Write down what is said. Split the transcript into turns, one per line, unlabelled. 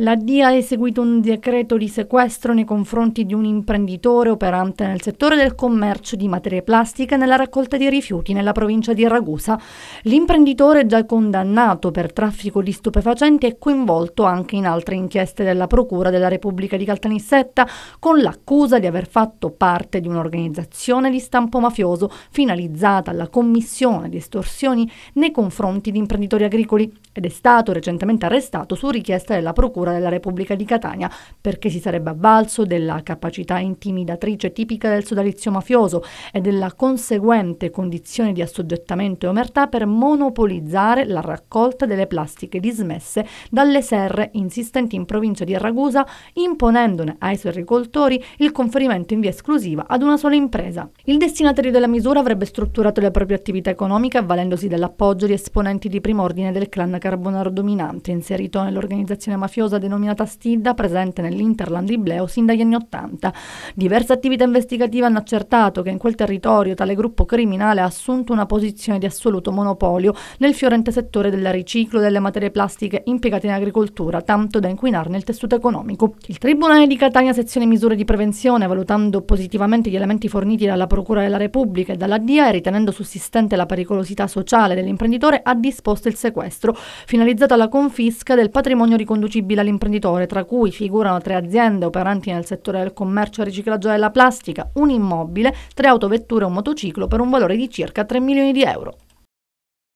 La DIA ha eseguito un decreto di sequestro nei confronti di un imprenditore operante nel settore del commercio di materie plastiche nella raccolta di rifiuti nella provincia di Ragusa. L'imprenditore già condannato per traffico di stupefacenti è coinvolto anche in altre inchieste della Procura della Repubblica di Caltanissetta con l'accusa di aver fatto parte di un'organizzazione di stampo mafioso finalizzata alla commissione di estorsioni nei confronti di imprenditori agricoli ed è stato recentemente arrestato su richiesta della Procura procura della Repubblica di Catania perché si sarebbe avvalso della capacità intimidatrice tipica del sodalizio mafioso e della conseguente condizione di assoggettamento e omertà per monopolizzare la raccolta delle plastiche dismesse dalle serre insistenti in provincia di Ragusa, imponendone ai suoi agricoltori il conferimento in via esclusiva ad una sola impresa. Il destinatario della misura avrebbe strutturato le proprie attività economiche avvalendosi dell'appoggio di esponenti di primo ordine del clan carbonaro dominante, inserito nell'organizzazione mafiosa causa denominata Stidda presente nell'Interland ibleo sin dagli anni Ottanta. Diverse attività investigative hanno accertato che in quel territorio tale gruppo criminale ha assunto una posizione di assoluto monopolio nel fiorente settore del riciclo delle materie plastiche impiegate in agricoltura, tanto da inquinarne il tessuto economico. Il Tribunale di Catania sezione misure di prevenzione, valutando positivamente gli elementi forniti dalla Procura della Repubblica e dalla DIA e ritenendo sussistente la pericolosità sociale dell'imprenditore, ha disposto il sequestro, finalizzato alla confisca del patrimonio riconducibile dall'imprenditore, tra cui figurano tre aziende operanti nel settore del commercio e riciclaggio della plastica, un immobile, tre autovetture e un motociclo per un valore di circa 3 milioni di euro.